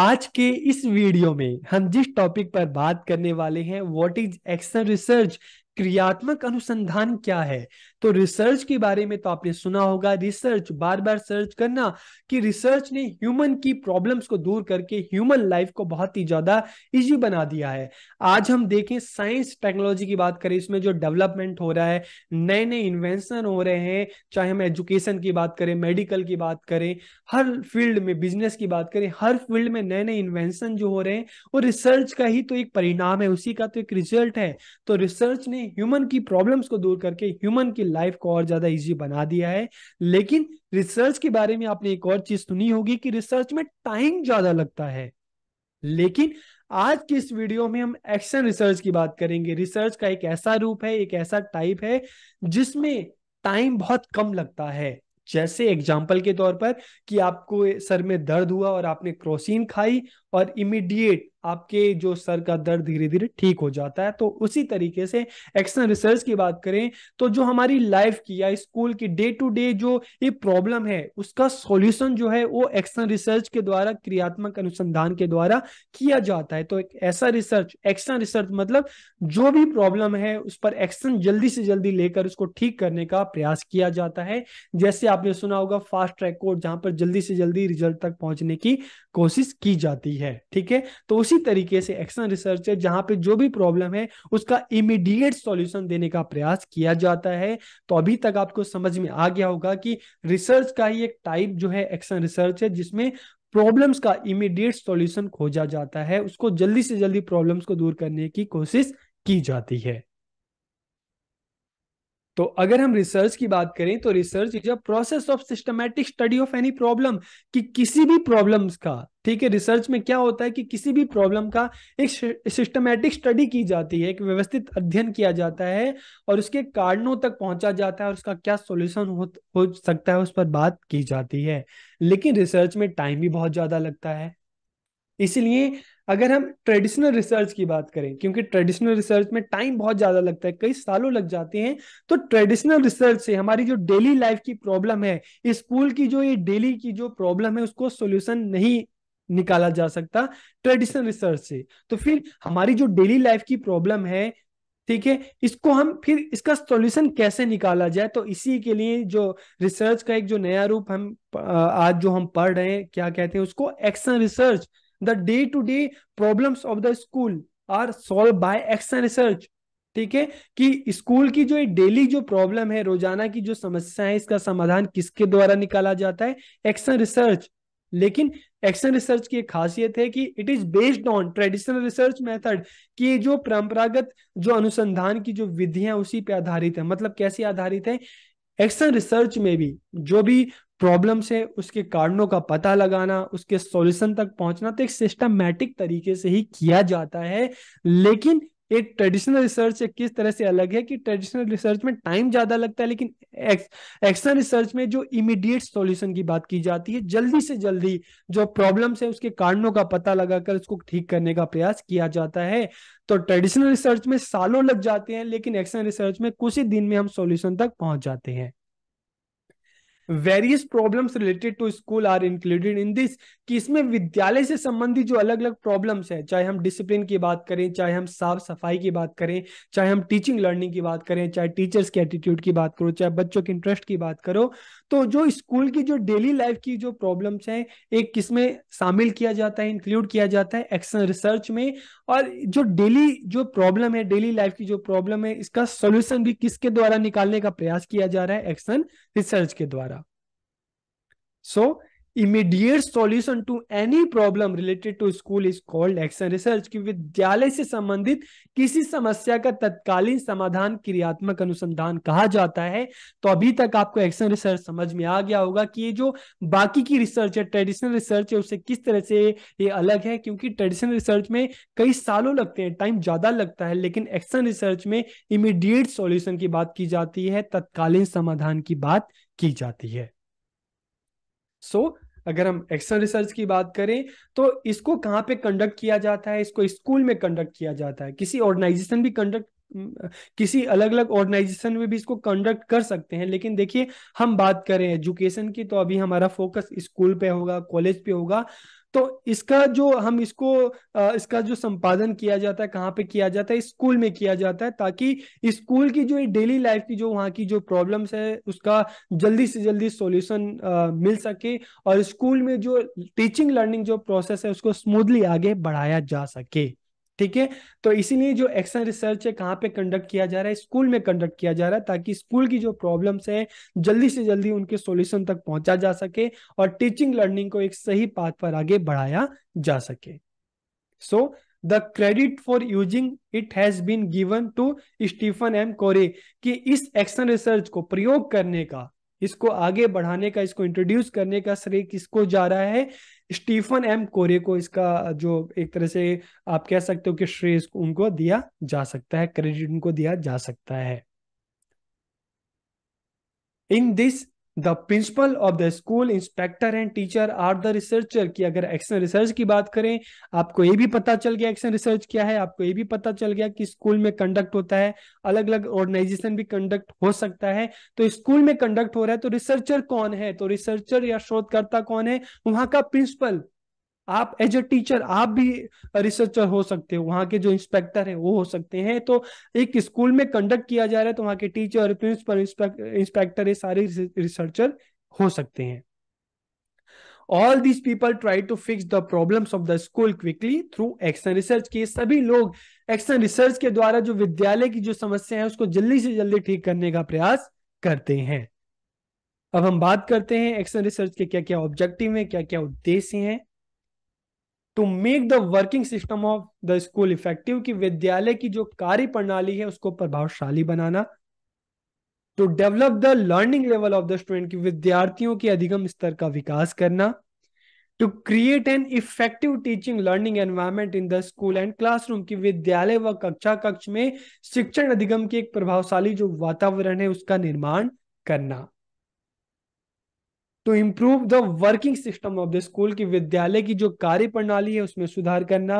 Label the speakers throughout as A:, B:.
A: आज के इस वीडियो में हम जिस टॉपिक पर बात करने वाले हैं व्हाट इज एक्शन रिसर्च क्रियात्मक अनुसंधान क्या है तो रिसर्च के बारे में तो आपने सुना होगा रिसर्च बार बार सर्च करना कि रिसर्च ने ह्यूमन की प्रॉब्लम्स को दूर करके ह्यूमन लाइफ को बहुत ही ज्यादा इजी बना दिया है आज हम देखें साइंस टेक्नोलॉजी की बात करें इसमें जो डेवलपमेंट हो रहा है नए नए इन्वेंशन हो रहे हैं चाहे हम एजुकेशन की बात करें मेडिकल की बात करें हर फील्ड में बिजनेस की बात करें हर फील्ड में नए नए इन्वेंशन जो हो रहे हैं वो रिसर्च का ही तो एक परिणाम है उसी का तो एक रिजल्ट है तो रिसर्च ने ह्यूमन की प्रॉब्लम्स को दूर करके ह्यूमन की लाइफ को और ज्यादा इजी बना दिया है लेकिन रिसर्च के बारे में आपने एक और चीज सुनी होगी कि रिसर्च में टाइम ज्यादा लगता है लेकिन आज की इस वीडियो में हम एक्शन रिसर्च की बात करेंगे रिसर्च का एक ऐसा रूप है एक ऐसा टाइप है जिसमें टाइम बहुत कम लगता है जैसे एग्जाम्पल के तौर पर कि आपको सर में दर्द हुआ और आपने क्रोसिन खाई और इमीडिएट आपके जो सर का दर्द धीरे धीरे ठीक हो जाता है तो उसी तरीके से एक्सटर्नल रिसर्च की बात करें तो जो हमारी लाइफ की या स्कूल की डे टू डे जो ये प्रॉब्लम है उसका सॉल्यूशन जो है वो एक्सटर्नल रिसर्च के द्वारा क्रियात्मक अनुसंधान के द्वारा किया जाता है तो एक ऐसा रिसर्च एक्सटर्नल रिसर्च मतलब जो भी प्रॉब्लम है उस पर एक्शन जल्दी से जल्दी लेकर उसको ठीक करने का प्रयास किया जाता है जैसे आपने सुना होगा फास्ट ट्रैक कोर्ट जहां पर जल्दी से जल्दी रिजल्ट तक पहुंचने की कोशिश की जाती है ठीक है तो उसी तरीके से एक्शन रिसर्चर जहां पे जो भी प्रॉब्लम है उसका इमीडिएट सॉल्यूशन देने का प्रयास किया जाता है तो अभी तक आपको समझ में आ गया होगा कि रिसर्च का ही एक टाइप जो है एक्शन रिसर्च है जिसमें प्रॉब्लम्स का इमीडिएट सॉल्यूशन खोजा जाता है उसको जल्दी से जल्दी प्रॉब्लम्स को दूर करने की कोशिश की जाती है तो अगर हम रिसर्च की बात करें तो research is a process of systematic study of any problem कि किसी भी प्रॉब्लम्स का ठीक है रिसर्च में क्या होता है कि किसी भी प्रॉब्लम का एक सिस्टमैटिक स्टडी की जाती है एक व्यवस्थित अध्ययन किया जाता है और उसके कारणों तक पहुंचा जाता है और उसका क्या सोल्यूशन हो, हो सकता है उस पर बात की जाती है लेकिन रिसर्च में टाइम भी बहुत ज्यादा लगता है इसीलिए अगर हम ट्रेडिशनल रिसर्च की बात करें क्योंकि ट्रेडिशनल रिसर्च में टाइम बहुत ज्यादा लगता है कई सालों लग जाते हैं तो ट्रेडिशनल रिसर्च से हमारी जो डेली लाइफ की प्रॉब्लम है स्कूल की जो ये डेली की जो प्रॉब्लम है उसको सोल्यूशन नहीं निकाला जा सकता ट्रेडिशनल रिसर्च से तो फिर हमारी जो डेली लाइफ की प्रॉब्लम है ठीक है इसको हम फिर इसका सॉल्यूशन कैसे निकाला जाए तो इसी के लिए जो रिसर्च का एक जो नया रूप हम आज जो हम पढ़ रहे हैं क्या कहते हैं उसको action research the day to day problems of the school are solved by action research ठीक है कि स्कूल की जो डेली जो प्रॉब्लम है रोजाना की जो समस्या है इसका समाधान किसके द्वारा निकाला जाता है एक्शन रिसर्च लेकिन एक्शन रिसर्च की एक खासियत है कि it is based on traditional research method कि जो परंपरागत जो अनुसंधान की जो विधियां है उसी पे आधारित है मतलब कैसे आधारित है एक्शन रिसर्च में भी जो भी प्रॉब्लम्स है उसके कारणों का पता लगाना उसके सॉल्यूशन तक पहुंचना तो एक सिस्टमैटिक तरीके से ही किया जाता है लेकिन एक ट्रेडिशनल रिसर्च से किस तरह से अलग है कि ट्रेडिशनल रिसर्च में टाइम ज्यादा लगता है लेकिन एक्शन रिसर्च में जो इमीडिएट सॉल्यूशन की बात की जाती है जल्दी से जल्दी जो प्रॉब्लम्स है उसके कारणों का पता लगाकर उसको ठीक करने का प्रयास किया जाता है तो ट्रेडिशनल रिसर्च में सालों लग जाते हैं लेकिन एक्शन रिसर्च में कुछ ही दिन में हम सोल्यूशन तक पहुंच जाते हैं various problems related to school are included in this कि इसमें विद्यालय से संबंधित जो अलग अलग प्रॉब्लम्स है चाहे हम डिसिप्लिन की बात करें चाहे हम साफ सफाई की बात करें चाहे हम टीचिंग लर्निंग की बात करें चाहे टीचर्स के एटीट्यूड की बात करो चाहे बच्चों के इंटरेस्ट की बात करो तो जो स्कूल की जो डेली लाइफ की जो प्रॉब्लम्स हैं एक किसमें शामिल किया जाता है इंक्लूड किया जाता है एक्शन रिसर्च में और जो डेली जो प्रॉब्लम है डेली लाइफ की जो प्रॉब्लम है इसका सोल्यूशन भी किसके द्वारा निकालने का प्रयास किया जा रहा है एक्शन रिसर्च के द्वारा so so, immediate solution to any problem related to school is called action research की विद्यालय से संबंधित किसी समस्या का तत्कालीन समाधान क्रियात्मक अनुसंधान कहा जाता है तो अभी तक आपको एक्शन रिसर्च समझ में आ गया होगा कि ये जो बाकी की रिसर्च है ट्रेडिशनल रिसर्च है उसे किस तरह से ये अलग है क्योंकि ट्रेडिशनल रिसर्च में कई सालों लगते हैं टाइम ज्यादा लगता है लेकिन एक्शन रिसर्च में इमीडिएट सॉल्यूशन की बात की जाती है तत्कालीन समाधान की बात की जाती है सो so, अगर हम एक्शन रिसर्च की बात करें तो इसको कहाँ पे कंडक्ट किया जाता है इसको स्कूल में कंडक्ट किया जाता है किसी ऑर्गेनाइजेशन भी कंडक्ट किसी अलग अलग ऑर्गेनाइजेशन में भी इसको कंडक्ट कर सकते हैं लेकिन देखिए हम बात करें एजुकेशन की तो अभी हमारा फोकस स्कूल पे होगा कॉलेज पे होगा तो इसका जो हम इसको इसका जो संपादन किया जाता है कहाँ पे किया जाता है स्कूल में किया जाता है ताकि स्कूल की जो डेली लाइफ की जो वहाँ की जो प्रॉब्लम्स है उसका जल्दी से जल्दी सॉल्यूशन मिल सके और स्कूल में जो टीचिंग लर्निंग जो प्रोसेस है उसको स्मूथली आगे बढ़ाया जा सके ठीक है तो इसीलिए जो एक्शन रिसर्च है कहाँ पे कंडक्ट किया जा रहा है स्कूल में कंडक्ट किया जा रहा है ताकि स्कूल की जो प्रॉब्लम्स हैं जल्दी से जल्दी उनके सॉल्यूशन तक पहुंचा जा सके और टीचिंग लर्निंग को एक सही पाथ पर आगे बढ़ाया जा सके so the credit for using it has been given to Stephen M Corey कि इस एक्शन रिसर्च को प्रयोग करने का इसको आगे बढ़ाने का इसको इंट्रोड्यूस करने का श्रेय किसको जा रहा है स्टीफन एम कोरे को इसका जो एक तरह से आप कह सकते हो कि श्रेय उनको दिया जा सकता है क्रेडिट उनको दिया जा सकता है in this the principal of the school inspector and teacher are the researcher की अगर एक्शन रिसर्च की बात करें आपको ये भी पता चल गया एक्शन रिसर्च क्या है आपको ये भी पता चल गया कि स्कूल में कंडक्ट होता है अलग अलग ऑर्गेनाइजेशन भी कंडक्ट हो सकता है तो स्कूल में कंडक्ट हो रहा है तो रिसर्चर कौन है तो रिसर्चर या शोधकर्ता कौन है वहां का प्रिंसिपल आप एज ए टीचर आप भी रिसर्चर हो सकते हो वहाँ के जो इंस्पेक्टर हैं वो हो सकते हैं तो एक स्कूल में कंडक्ट किया जा रहा है तो वहाँ के टीचर प्रिंसिपल इंस्पेक्टर ये सारे रिसर्चर हो सकते हैं all these people try to fix the problems of the school quickly through action research के सभी लोग एक्शन रिसर्च के द्वारा जो विद्यालय की जो समस्या है उसको जल्दी से जल्दी ठीक करने का प्रयास करते हैं अब हम बात करते हैं एक्शन रिसर्च के क्या क्या ऑब्जेक्टिव है क्या क्या उद्देश्य हैं to make the working system of the school effective की विद्यालय की जो कार्य प्रणाली है उसको प्रभावशाली बनाना to develop the learning level of the student की विद्यार्थियों के अधिगम स्तर का विकास करना to create an effective teaching learning environment in the school and classroom की विद्यालय व कक्षा कक्ष में शिक्षण अधिगम की एक प्रभावशाली जो वातावरण है उसका निर्माण करना to improve the working system of the school की विद्यालय की जो कार्य प्रणाली है उसमें सुधार करना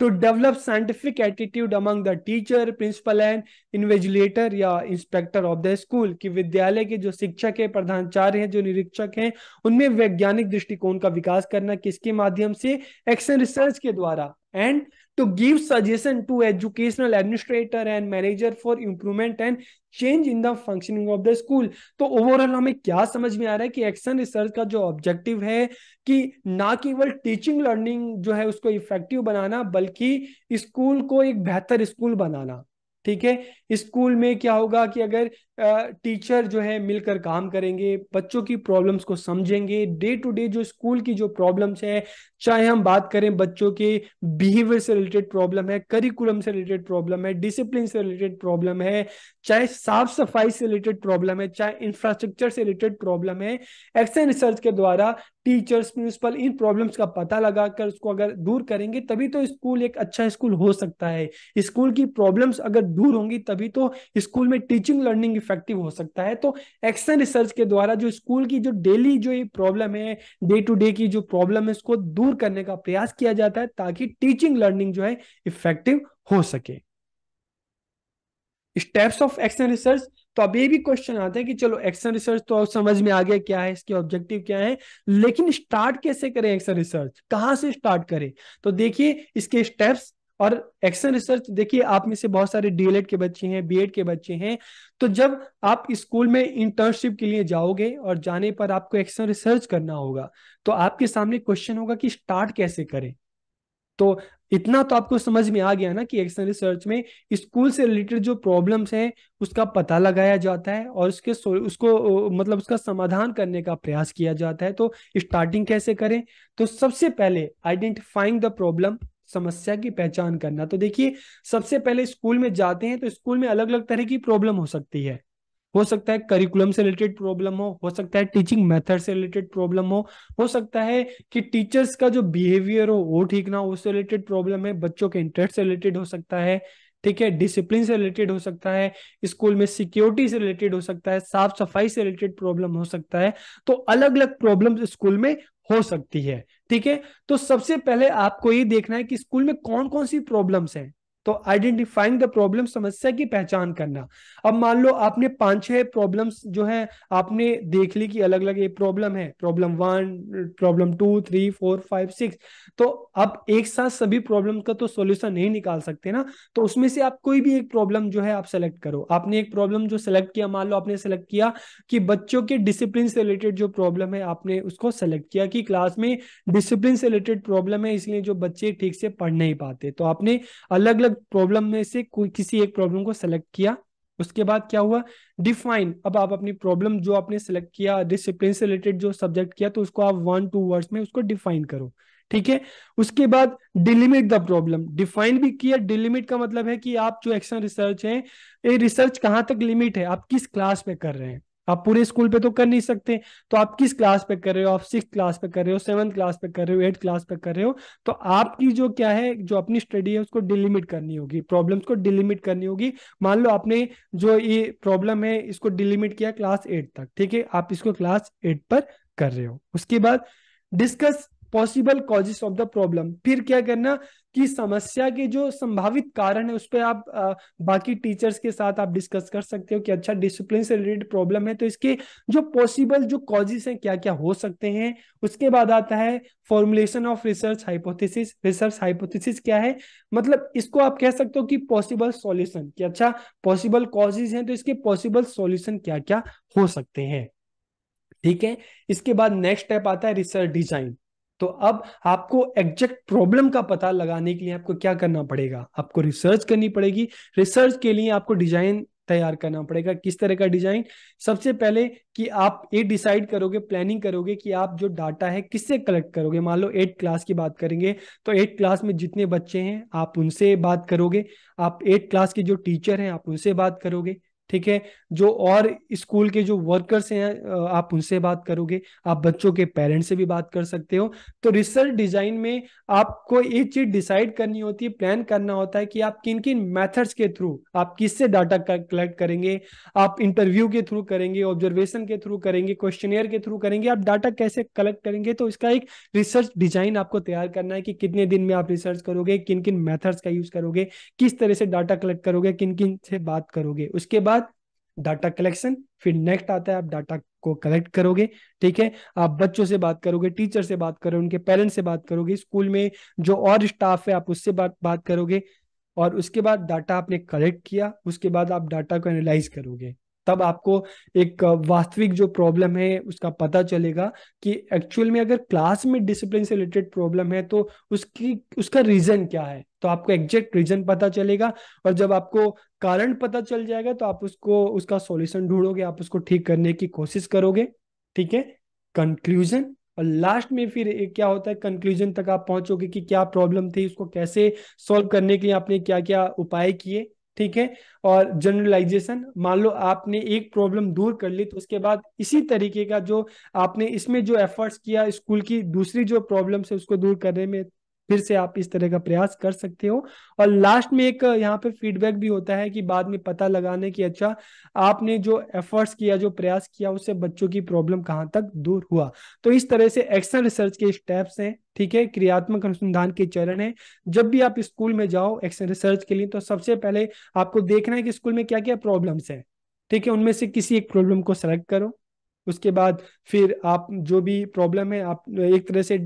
A: to develop scientific attitude among the teacher principal and invigilator या इंस्पेक्टर ऑफ द स्कूल की विद्यालय के जो शिक्षक है प्रधानाचार्य हैं जो निरीक्षक हैं उनमें वैज्ञानिक दृष्टिकोण का विकास करना किसके माध्यम से एक्शन रिसर्च के द्वारा and to give suggestion to educational administrator and manager for improvement and change in the functioning of the school तो ओवरऑल हमें क्या समझ में आ रहा है कि एक्शन रिसर्च का जो ऑब्जेक्टिव है कि ना केवल टीचिंग लर्निंग जो है उसको इफेक्टिव बनाना बल्कि स्कूल को एक बेहतर स्कूल बनाना ठीक है स्कूल में क्या होगा कि अगर टीचर जो है मिलकर काम करेंगे बच्चों की प्रॉब्लम्स को समझेंगे डे टू डे जो स्कूल की जो प्रॉब्लम्स है चाहे हम बात करें बच्चों के बिहेवियर से रिलेटेड प्रॉब्लम है करिकुलम से रिलेटेड प्रॉब्लम है डिसिप्लिन से रिलेटेड प्रॉब्लम है चाहे साफ सफाई से रिलेटेड प्रॉब्लम है चाहे इंफ्रास्ट्रक्चर से रिलेटेड प्रॉब्लम है एक्शन रिसर्च के द्वारा टीचर्स प्रिंसिपल इन प्रॉब्लम्स का पता लगाकर उसको अगर दूर करेंगे तभी तो स्कूल एक अच्छा स्कूल हो सकता है स्कूल की प्रॉब्लम्स अगर दूर होंगी तभी तो स्कूल में टीचिंग लर्निंग इफेक्टिव हो सकता है तो एक्शन रिसर्च के द्वारा जो स्कूल की जो डेली जो ये प्रॉब्लम है डे टू डे की जो प्रॉब्लम है उसको दूर करने का प्रयास किया जाता है ताकि टीचिंग लर्निंग जो है इफेक्टिव हो सके स्टेप्स ऑफ एक्शन रिसर्च तो अब ये भी क्वेश्चन आते हैं कि चलो एक्शन रिसर्च तो अब समझ में आ गया क्या है इसके ऑब्जेक्टिव क्या है लेकिन स्टार्ट कैसे करें एक्शन रिसर्च कहां से स्टार्ट करें तो देखिए इसके स्टेप्स और एक्शन रिसर्च देखिए आप में से बहुत सारे डीएलएड के बच्चे हैं बीएड के बच्चे हैं तो जब आप स्कूल में इंटर्नशिप के लिए जाओगे और जाने पर आपको एक्शन रिसर्च करना होगा तो आपके सामने क्वेश्चन होगा कि स्टार्ट कैसे करें तो इतना तो आपको समझ में आ गया ना कि एक्शन रिसर्च में स्कूल से रिलेटेड जो प्रॉब्लम्स हैं उसका पता लगाया जाता है और उसके उसको मतलब उसका समाधान करने का प्रयास किया जाता है तो स्टार्टिंग कैसे करें तो सबसे पहले आइडेंटिफाइंग द प्रॉब्लम समस्या की पहचान करना तो देखिए सबसे पहले स्कूल में जाते हैं तो स्कूल में अलग अलग तरह की प्रॉब्लम हो सकती है हो सकता है करिकुलम से रिलेटेड प्रॉब्लम हो हो सकता है टीचिंग मेथड से रिलेटेड प्रॉब्लम हो हो सकता है कि टीचर्स का जो बिहेवियर हो वो ठीक ना हो उससे रिलेटेड प्रॉब्लम है बच्चों के इंटरेस्ट से रिलेटेड हो सकता है ठीक है डिसिप्लिन से रिलेटेड हो सकता है स्कूल में सिक्योरिटी से रिलेटेड हो सकता है साफ सफाई से रिलेटेड प्रॉब्लम हो सकता है तो अलग अलग प्रॉब्लम स्कूल में हो सकती है ठीक है तो सबसे पहले आपको ये देखना है कि स्कूल में कौन कौन सी प्रॉब्लम्स हैं तो आइडेंटिफाइंग द प्रॉब्लम समस्या की पहचान करना अब मान लो आपने पांच छह प्रॉब्लम्स जो है आपने देख ली कि अलग अलग ये प्रॉब्लम है problem one problem two three four five six तो आप एक साथ सभी प्रॉब्लम का तो सोल्यूशन नहीं निकाल सकते ना तो उसमें से आप कोई भी एक प्रॉब्लम जो है आप सेलेक्ट करो आपने एक प्रॉब्लम जो सेलेक्ट किया मान लो आपने सेलेक्ट किया कि बच्चों के डिसिप्लिन से रिलेटेड जो प्रॉब्लम है आपने उसको सेलेक्ट किया कि क्लास में डिसिप्लिन से रिलेटेड प्रॉब्लम है इसलिए जो बच्चे ठीक से पढ़ नहीं पाते तो आपने अलग अलग सब प्रॉब्लम में से कोई किसी एक प्रॉब्लम को सेलेक्ट किया उसके बाद क्या हुआ डिफाइन अब आप अपनी प्रॉब्लम जो आपने सेलेक्ट किया डिसिप्लिन से रिलेटेड जो सब्जेक्ट किया तो उसको आप वन टू वर्ड्स में उसको डिफाइन करो ठीक है उसके बाद डिलिमिट द प्रॉब्लम डिफाइन भी किया डिलिमिट का मतलब है कि आप जो एक्शन रिसर्च है ये रिसर्च कहां तक लिमिट है आप किस क्लास में कर रहे हैं आप पूरे स्कूल पे तो कर नहीं सकते तो आप किस क्लास पे कर रहे हो आप सिक्स क्लास पे कर रहे हो सेवन्थ क्लास पे कर रहे हो एट क्लास पे कर रहे हो तो आपकी जो क्या है जो अपनी स्टडी है उसको डिलिमिट करनी होगी प्रॉब्लम्स को डिलिमिट करनी होगी मान लो आपने जो ये प्रॉब्लम है इसको डिलिमिट किया क्लास एट तक ठीक है आप इसको क्लास एट पर कर रहे हो उसके बाद discuss possible causes of the problem फिर क्या करना कि समस्या के जो संभावित कारण है उस पर आप आ, बाकी टीचर्स के साथ आप डिस्कस कर सकते हो कि अच्छा डिसिप्लिन से रिलेटेड प्रॉब्लम है तो इसके जो पॉसिबल जो कॉजेस हैं क्या क्या हो सकते हैं उसके बाद आता है formulation of research hypothesis research hypothesis क्या है मतलब इसको आप कह सकते हो कि पॉसिबल सॉल्यूशन कि अच्छा पॉसिबल कॉजेज हैं तो इसके पॉसिबल सॉल्यूशन क्या क्या हो सकते हैं ठीक है इसके बाद नेक्स्ट स्टेप आता है रिसर्च डिजाइन तो अब आपको एग्जैक्ट प्रॉब्लम का पता लगाने के लिए आपको क्या करना पड़ेगा आपको रिसर्च करनी पड़ेगी रिसर्च के लिए आपको डिजाइन तैयार करना पड़ेगा किस तरह का डिजाइन सबसे पहले कि आप ये डिसाइड करोगे प्लानिंग करोगे कि आप जो डाटा है किससे कलेक्ट करोगे मान लो एट क्लास की बात करेंगे तो एट क्लास में जितने बच्चे हैं आप उनसे बात करोगे आप एट क्लास के जो टीचर हैं आप उनसे बात करोगे ठीक है जो और स्कूल के जो वर्कर्स हैं आप उनसे बात करोगे आप बच्चों के पेरेंट्स से भी बात कर सकते हो तो रिसर्च डिजाइन में आपको एक चीज डिसाइड करनी होती है प्लान करना होता है कि आप किन किन मेथड्स के थ्रू आप किससे डाटा कलेक्ट करेंगे आप इंटरव्यू के थ्रू करेंगे ऑब्जर्वेशन के थ्रू करेंगे क्वेश्चनियर के थ्रू करेंगे आप डाटा कैसे कलेक्ट करेंगे तो इसका एक रिसर्च डिजाइन आपको तैयार करना है कि कितने दिन में आप रिसर्च करोगे किन किन मैथड्स का यूज करोगे किस तरह से डाटा कलेक्ट करोगे किन किन से बात करोगे उसके बाद डाटा कलेक्शन फिर नेक्स्ट आता है आप डाटा को कलेक्ट करोगे ठीक है आप बच्चों से बात करोगे टीचर से बात करोगे उनके पेरेंट्स से बात करोगे स्कूल में जो और स्टाफ है आप उससे बात बात करोगे और उसके बाद डाटा आपने कलेक्ट किया उसके बाद आप डाटा को एनालाइज करोगे तब आपको एक वास्तविक जो प्रॉब्लम है उसका पता चलेगा कि एक्चुअल में अगर क्लास में डिसिप्लिन से रिलेटेड प्रॉब्लम है तो उसकी उसका रीजन क्या है तो आपको एग्जैक्ट रीजन पता चलेगा और जब आपको कारण पता चल जाएगा तो आप उसको उसका सॉल्यूशन ढूंढोगे आप उसको ठीक करने की कोशिश करोगे ठीक है कंक्लूजन और लास्ट में फिर क्या होता है कंक्लूजन तक आप पहुंचोगे कि क्या प्रॉब्लम थी उसको कैसे सॉल्व करने के लिए आपने क्या क्या उपाय किए ठीक है और जनरलाइजेशन मान लो आपने एक प्रॉब्लम दूर कर ली तो उसके बाद इसी तरीके का जो आपने इसमें जो एफर्ट्स किया स्कूल की दूसरी जो प्रॉब्लम है उसको दूर करने में फिर से आप इस तरह का प्रयास कर सकते हो और लास्ट में एक यहाँ पे फीडबैक भी होता है कि बाद में पता लगाने की अच्छा आपने जो एफर्ट्स किया जो प्रयास किया उससे बच्चों की प्रॉब्लम कहाँ तक दूर हुआ तो इस तरह से एक्शन रिसर्च के स्टेप्स हैं ठीक है क्रियात्मक अनुसंधान के चरण है जब भी आप स्कूल में जाओ एक्शन रिसर्च के लिए तो सबसे पहले आपको देखना है कि स्कूल में क्या क्या प्रॉब्लम्स है ठीक है उनमें से किसी एक प्रॉब्लम को सेलेक्ट करो उसके बाद फिर आप जो भी प्रॉब्लम है आप एक तरह से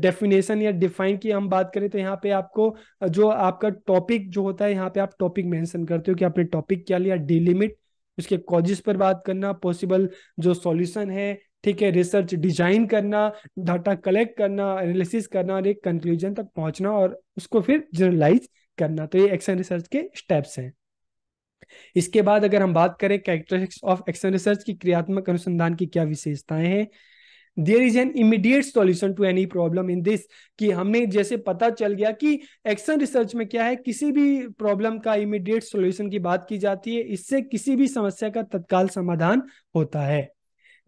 A: डेफिनेशन या डिफाइन की हम बात करें तो यहाँ पे आपको जो आपका टॉपिक जो होता है यहाँ पे आप टॉपिक मेंशन करते हो कि आपने टॉपिक क्या लिया डिलिमिट उसके कॉजेस पर बात करना पॉसिबल जो सॉल्यूशन है ठीक है रिसर्च डिजाइन करना डाटा कलेक्ट करना एनालिसिस करना और एक कंक्लूजन तक पहुंचना और उसको फिर जर्नलाइज करना तो ये एक्शन रिसर्च के स्टेप्स हैं इसके बाद अगर हम बात करें कैरेक्टरिस्टिक्स ऑफ एक्शन रिसर्च की क्रियात्मक अनुसंधान की क्या विशेषताएं हैं there is an immediate solution to any problem in this कि हमें जैसे पता चल गया कि एक्शन रिसर्च में क्या है किसी भी प्रॉब्लम का इमीडिएट सॉल्यूशन की बात की जाती है इससे किसी भी समस्या का तत्काल समाधान होता है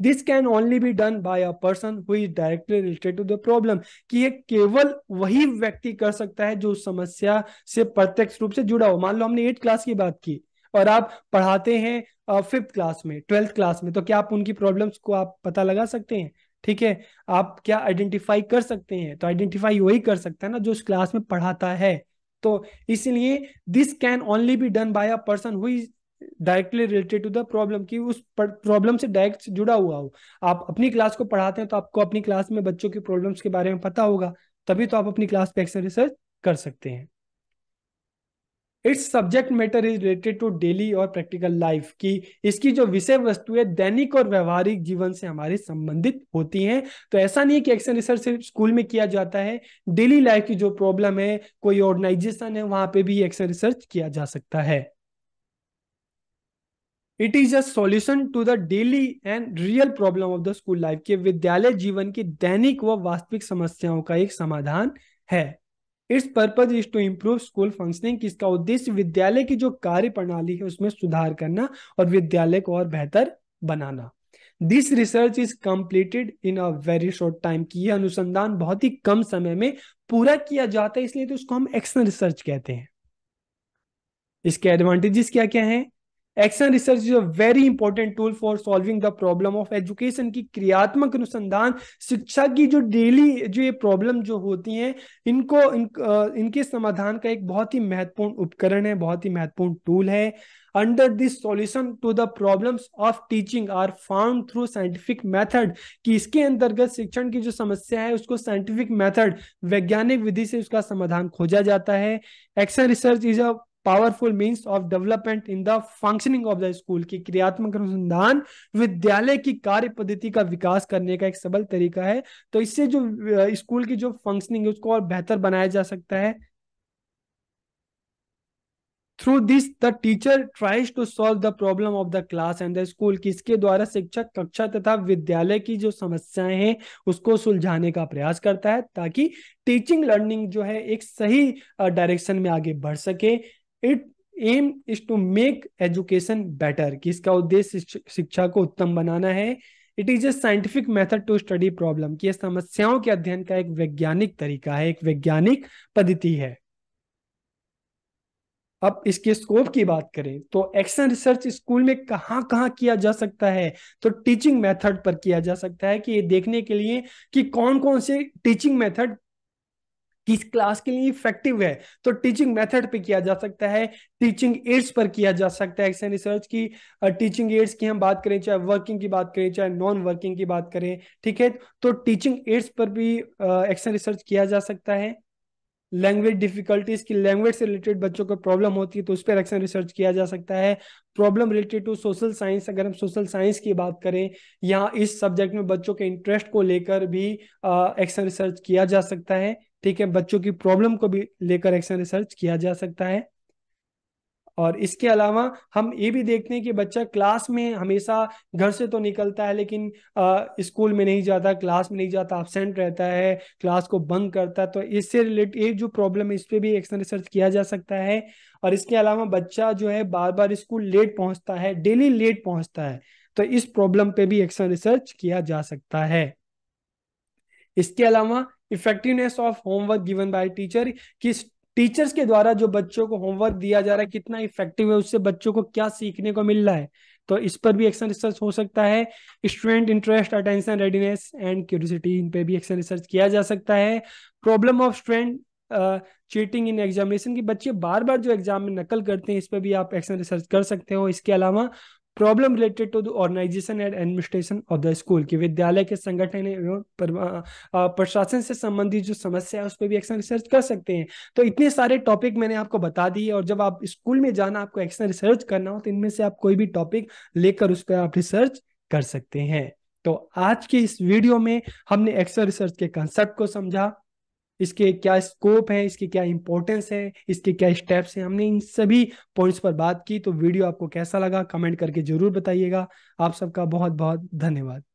A: this can only be done by a person who is directly related to the problem कि ये केवल वही व्यक्ति कर सकता है जो समस्या से प्रत्यक्ष रूप से जुड़ा हो मान लो हमने एट क्लास की बात की और आप पढ़ाते हैं फिफ्थ क्लास में ट्वेल्थ क्लास में तो क्या आप उनकी प्रॉब्लम्स को आप पता लगा सकते हैं ठीक है आप क्या आइडेंटिफाई कर सकते हैं तो आइडेंटिफाई वही कर सकता है ना जो उस क्लास में पढ़ाता है तो इसलिए this can only be done by a person who is directly related to the problem कि उस प्रॉब्लम से डायरेक्ट जुड़ा हुआ हो आप अपनी क्लास को पढ़ाते हैं तो आपको अपनी क्लास में बच्चों की प्रॉब्लम्स के बारे में पता होगा तभी तो आप अपनी क्लास पे एक्सर रिसर्च कर सकते हैं its subject matter is related to daily और प्रैक्टिकल लाइफ की इसकी जो विषय वस्तु है दैनिक और व्यवहारिक जीवन से हमारी संबंधित होती हैं तो ऐसा नहीं है कि एक्शन रिसर्च सिर्फ स्कूल में किया जाता है डेली लाइफ की जो प्रॉब्लम है कोई ऑर्गेनाइजेशन है वहां पे भी एक्शन रिसर्च किया जा सकता है it is a solution to the daily and real problem of the school life के विद्यालय जीवन की दैनिक व वास्तविक समस्याओं का एक समाधान है its purpose is to improve school functioning इसका उद्देश्य विद्यालय की जो कार्य प्रणाली है उसमें सुधार करना और विद्यालय को और बेहतर बनाना this research is completed in a very short time की यह अनुसंधान बहुत ही कम समय में पूरा किया जाता है इसलिए तो उसको हम एक्शन रिसर्च कहते हैं इसके एडवांटेजेस क्या क्या हैं action research is a very important tool for solving the problem of education की क्रियात्मक अनुसंधान शिक्षा की जो डेली जो ये प्रॉब्लम जो होती हैं इनको इन, इनके समाधान का एक बहुत ही महत्वपूर्ण उपकरण है बहुत ही महत्वपूर्ण टूल है under this solution to the problems of teaching are found through scientific method कि इसके अंतर्गत शिक्षण की जो समस्या है उसको साइंटिफिक मेथड वैज्ञानिक विधि से उसका समाधान खोजा जाता है action research is a powerful means of development in the functioning of the school की क्रियात्मक अनुसंधान विद्यालय की कार्य पद्धति का विकास करने का एक सबल तरीका है तो इससे जो स्कूल की जो फंक्शनिंग है उसको और बेहतर बनाया जा सकता है through this the teacher tries to solve the problem of the class and the school किसके द्वारा शिक्षक कक्षा तथा विद्यालय की जो समस्याएं हैं उसको सुलझाने का प्रयास करता है ताकि टीचिंग लर्निंग जो है एक सही डायरेक्शन में आगे बढ़ सके it aim is to make education better कि इसका उद्देश्य शिक्षा को उत्तम बनाना है it is a scientific method to study problem कि यह समस्याओं के अध्ययन का एक वैज्ञानिक तरीका है एक वैज्ञानिक पद्धति है अब इसके स्कोप की बात करें तो एक्शन रिसर्च स्कूल में कहां कहां किया जा सकता है तो टीचिंग मेथड पर किया जा सकता है कि ये देखने के लिए कि कौन कौन से टीचिंग मेथड किस क्लास के लिए इफेक्टिव है तो टीचिंग मेथड पे किया जा सकता है टीचिंग एड्स पर किया जा सकता है एक्शन रिसर्च की टीचिंग एड्स की हम बात करें चाहे वर्किंग की बात करें चाहे नॉन वर्किंग की बात करें ठीक है तो टीचिंग एड्स पर भी एक्शन रिसर्च किया जा सकता है लैंग्वेज डिफिकल्टीज की लैंग्वेज से रिलेटेड बच्चों को प्रॉब्लम होती है तो उस पर एक्शन रिसर्च किया जा सकता है problem related to social science अगर हम सोशल साइंस की बात करें या इस सब्जेक्ट में बच्चों के इंटरेस्ट को लेकर भी एक्शन रिसर्च किया जा सकता है ठीक है बच्चों की प्रॉब्लम को भी लेकर एक्शन रिसर्च किया जा सकता है और इसके अलावा हम ये भी देखते हैं कि बच्चा क्लास में हमेशा घर से तो निकलता है लेकिन स्कूल में नहीं जाता क्लास में नहीं जाता एबसेंट रहता है क्लास को बंद करता है तो इससे रिलेटेड ये जो प्रॉब्लम है इस पर भी एक्शन रिसर्च किया जा सकता है और इसके अलावा बच्चा जो है बार बार स्कूल लेट पहुंचता है डेली लेट पहुंचता है तो इस प्रॉब्लम पे भी एक्शन रिसर्च किया जा सकता है इसके अलावा effectiveness of homework given by teacher किस टीचर्स के द्वारा जो बच्चों को होमवर्क दिया जा रहा है कितना इफेक्टिव है उससे बच्चों को क्या सीखने को मिल रहा है तो इस पर भी एक्शन रिसर्च हो सकता है student interest attention readiness and curiosity in पे भी एक्शन रिसर्च किया जा सकता है problem of student cheating in examination की बच्चे बार बार जो एग्जाम में नकल करते हैं इस पर भी आप एक्शन रिसर्च कर सकते हो इसके अलावा problem related to the organisation and administration of the school की विद्यालय के संगठन एवं प्रशासन से संबंधित जो समस्या है उस पर भी एक्शन रिसर्च कर सकते हैं तो इतने सारे टॉपिक मैंने आपको बता दिए और जब आप स्कूल में जाना आपको एक्शन रिसर्च करना हो तो इनमें से आप कोई भी टॉपिक लेकर उस पर आप रिसर्च कर सकते हैं तो आज के इस वीडियो में हमने एक्शन रिसर्च के कंसेप्ट को समझा इसके क्या स्कोप है इसकी क्या इंपॉर्टेंस है इसके क्या स्टेप्स हैं हमने इन सभी पॉइंट्स पर बात की तो वीडियो आपको कैसा लगा कमेंट करके जरूर बताइएगा आप सबका बहुत बहुत धन्यवाद